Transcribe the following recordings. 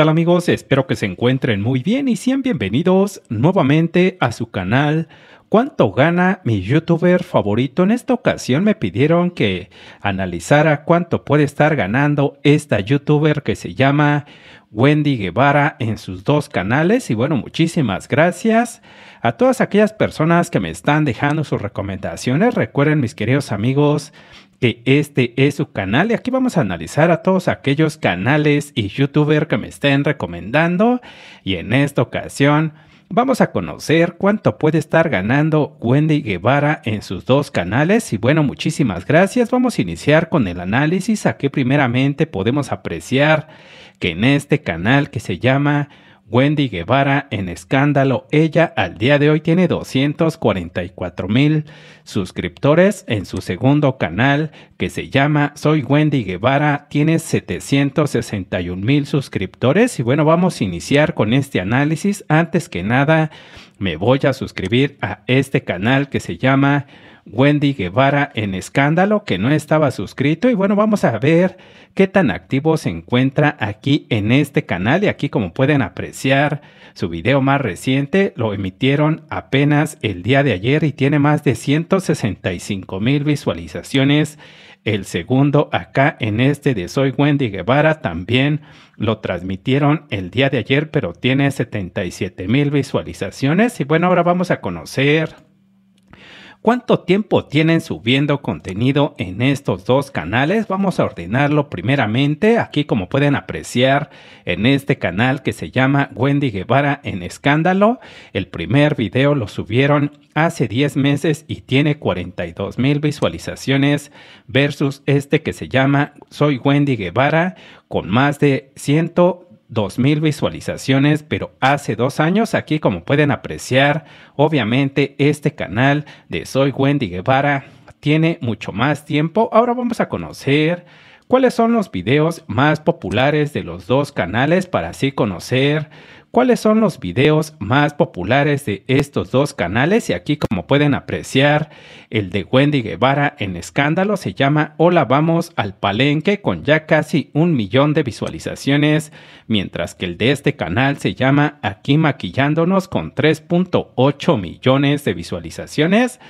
¡Hola amigos? Espero que se encuentren muy bien y sean bienvenidos nuevamente a su canal. ¿Cuánto gana mi youtuber favorito? En esta ocasión me pidieron que analizara cuánto puede estar ganando esta youtuber que se llama Wendy Guevara en sus dos canales. Y bueno, muchísimas gracias a todas aquellas personas que me están dejando sus recomendaciones. Recuerden, mis queridos amigos, que este es su canal y aquí vamos a analizar a todos aquellos canales y youtubers que me estén recomendando y en esta ocasión vamos a conocer cuánto puede estar ganando Wendy Guevara en sus dos canales y bueno muchísimas gracias vamos a iniciar con el análisis aquí primeramente podemos apreciar que en este canal que se llama Wendy Guevara en escándalo. Ella al día de hoy tiene 244 mil suscriptores en su segundo canal que se llama Soy Wendy Guevara. Tiene 761 mil suscriptores y bueno, vamos a iniciar con este análisis. Antes que nada, me voy a suscribir a este canal que se llama... Wendy Guevara en Escándalo, que no estaba suscrito. Y bueno, vamos a ver qué tan activo se encuentra aquí en este canal. Y aquí, como pueden apreciar, su video más reciente lo emitieron apenas el día de ayer y tiene más de 165 mil visualizaciones. El segundo acá en este de Soy Wendy Guevara también lo transmitieron el día de ayer, pero tiene 77 mil visualizaciones. Y bueno, ahora vamos a conocer ¿Cuánto tiempo tienen subiendo contenido en estos dos canales? Vamos a ordenarlo primeramente aquí como pueden apreciar en este canal que se llama Wendy Guevara en escándalo. El primer video lo subieron hace 10 meses y tiene 42 mil visualizaciones versus este que se llama Soy Wendy Guevara con más de 100 2.000 visualizaciones, pero hace dos años aquí como pueden apreciar, obviamente este canal de Soy Wendy Guevara tiene mucho más tiempo. Ahora vamos a conocer cuáles son los videos más populares de los dos canales para así conocer cuáles son los videos más populares de estos dos canales y aquí como pueden apreciar el de Wendy Guevara en escándalo se llama Hola vamos al palenque con ya casi un millón de visualizaciones mientras que el de este canal se llama Aquí maquillándonos con 3.8 millones de visualizaciones.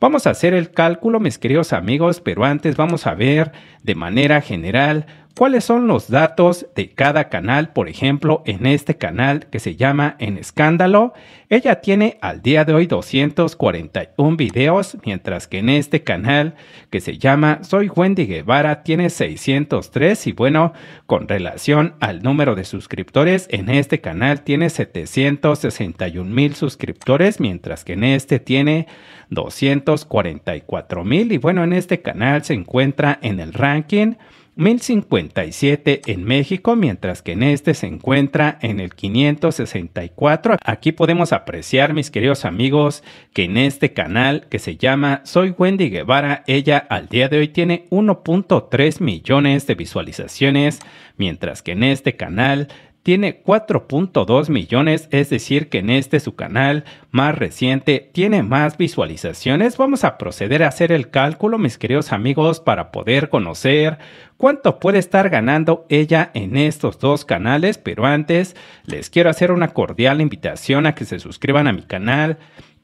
Vamos a hacer el cálculo mis queridos amigos pero antes vamos a ver de manera general cuáles son los datos de cada canal. Por ejemplo, en este canal que se llama En Escándalo, ella tiene al día de hoy 241 videos, mientras que en este canal que se llama Soy Wendy Guevara tiene 603 y bueno, con relación al número de suscriptores, en este canal tiene 761 mil suscriptores, mientras que en este tiene 244 mil y bueno, en este canal se encuentra en el ranking 1057 en México, mientras que en este se encuentra en el 564. Aquí podemos apreciar, mis queridos amigos, que en este canal que se llama Soy Wendy Guevara, ella al día de hoy tiene 1.3 millones de visualizaciones, mientras que en este canal tiene 4.2 millones, es decir que en este su canal más reciente tiene más visualizaciones. Vamos a proceder a hacer el cálculo, mis queridos amigos, para poder conocer cuánto puede estar ganando ella en estos dos canales. Pero antes, les quiero hacer una cordial invitación a que se suscriban a mi canal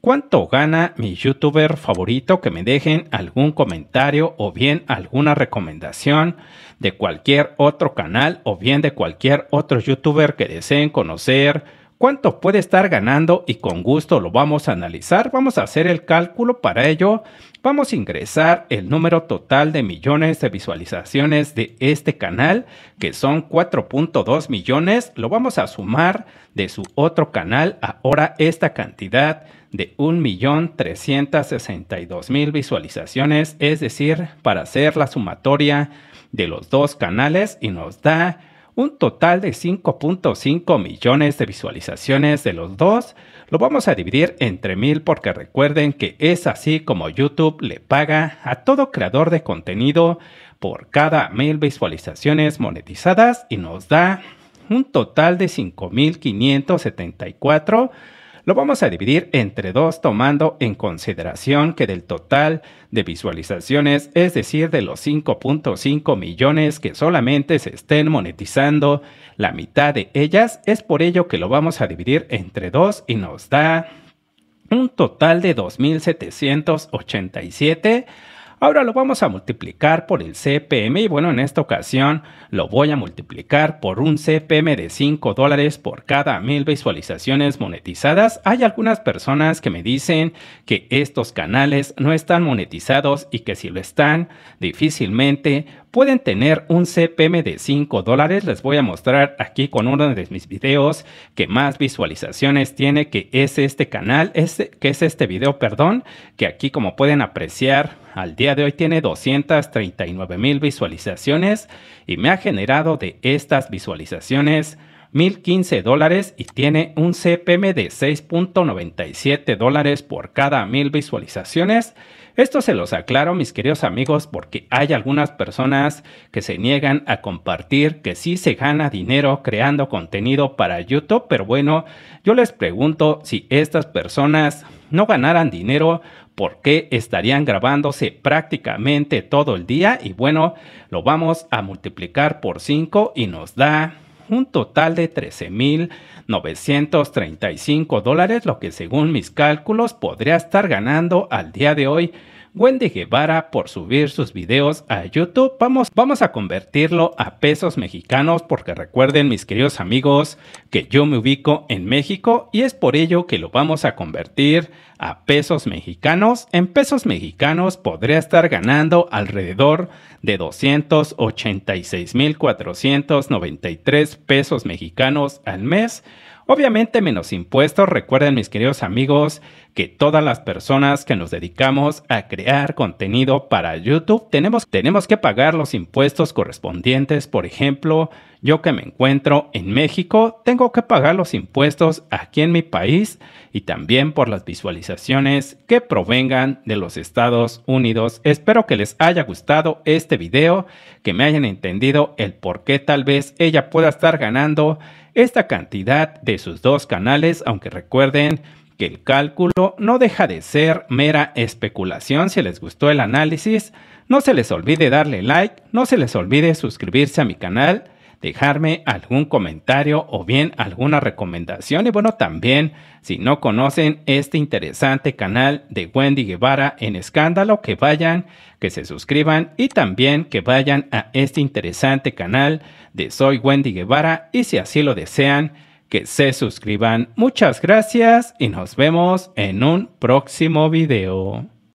¿Cuánto gana mi youtuber favorito? Que me dejen algún comentario o bien alguna recomendación de cualquier otro canal o bien de cualquier otro youtuber que deseen conocer. ¿Cuánto puede estar ganando? Y con gusto lo vamos a analizar. Vamos a hacer el cálculo para ello. Vamos a ingresar el número total de millones de visualizaciones de este canal, que son 4.2 millones. Lo vamos a sumar de su otro canal. Ahora esta cantidad de 1.362.000 visualizaciones, es decir, para hacer la sumatoria de los dos canales y nos da un total de 5.5 millones de visualizaciones de los dos. Lo vamos a dividir entre mil porque recuerden que es así como YouTube le paga a todo creador de contenido por cada mil visualizaciones monetizadas y nos da un total de 5.574 lo vamos a dividir entre dos tomando en consideración que del total de visualizaciones, es decir, de los 5.5 millones que solamente se estén monetizando, la mitad de ellas es por ello que lo vamos a dividir entre dos y nos da un total de 2.787 Ahora lo vamos a multiplicar por el CPM y bueno, en esta ocasión lo voy a multiplicar por un CPM de 5 dólares por cada mil visualizaciones monetizadas. Hay algunas personas que me dicen que estos canales no están monetizados y que si lo están, difícilmente pueden tener un CPM de 5 dólares. Les voy a mostrar aquí con uno de mis videos que más visualizaciones tiene, que es este canal, este, que es este video, perdón, que aquí como pueden apreciar al día de hoy tiene 239 mil visualizaciones y me ha generado de estas visualizaciones 1015 dólares y tiene un CPM de 6.97 dólares por cada mil visualizaciones esto se los aclaro, mis queridos amigos, porque hay algunas personas que se niegan a compartir que sí se gana dinero creando contenido para YouTube, pero bueno, yo les pregunto si estas personas no ganaran dinero, ¿por qué estarían grabándose prácticamente todo el día? Y bueno, lo vamos a multiplicar por 5 y nos da un total de 13.935 dólares, lo que según mis cálculos podría estar ganando al día de hoy Wendy Guevara por subir sus videos a YouTube. Vamos, vamos a convertirlo a pesos mexicanos porque recuerden mis queridos amigos que yo me ubico en México y es por ello que lo vamos a convertir a pesos mexicanos. En pesos mexicanos podría estar ganando alrededor de 286.493 pesos mexicanos al mes Obviamente menos impuestos, recuerden mis queridos amigos que todas las personas que nos dedicamos a crear contenido para YouTube tenemos, tenemos que pagar los impuestos correspondientes, por ejemplo, yo que me encuentro en México, tengo que pagar los impuestos aquí en mi país y también por las visualizaciones que provengan de los Estados Unidos. Espero que les haya gustado este video, que me hayan entendido el por qué tal vez ella pueda estar ganando esta cantidad de sus dos canales, aunque recuerden que el cálculo no deja de ser mera especulación. Si les gustó el análisis, no se les olvide darle like, no se les olvide suscribirse a mi canal dejarme algún comentario o bien alguna recomendación. Y bueno, también si no conocen este interesante canal de Wendy Guevara en Escándalo, que vayan, que se suscriban y también que vayan a este interesante canal de Soy Wendy Guevara y si así lo desean, que se suscriban. Muchas gracias y nos vemos en un próximo video.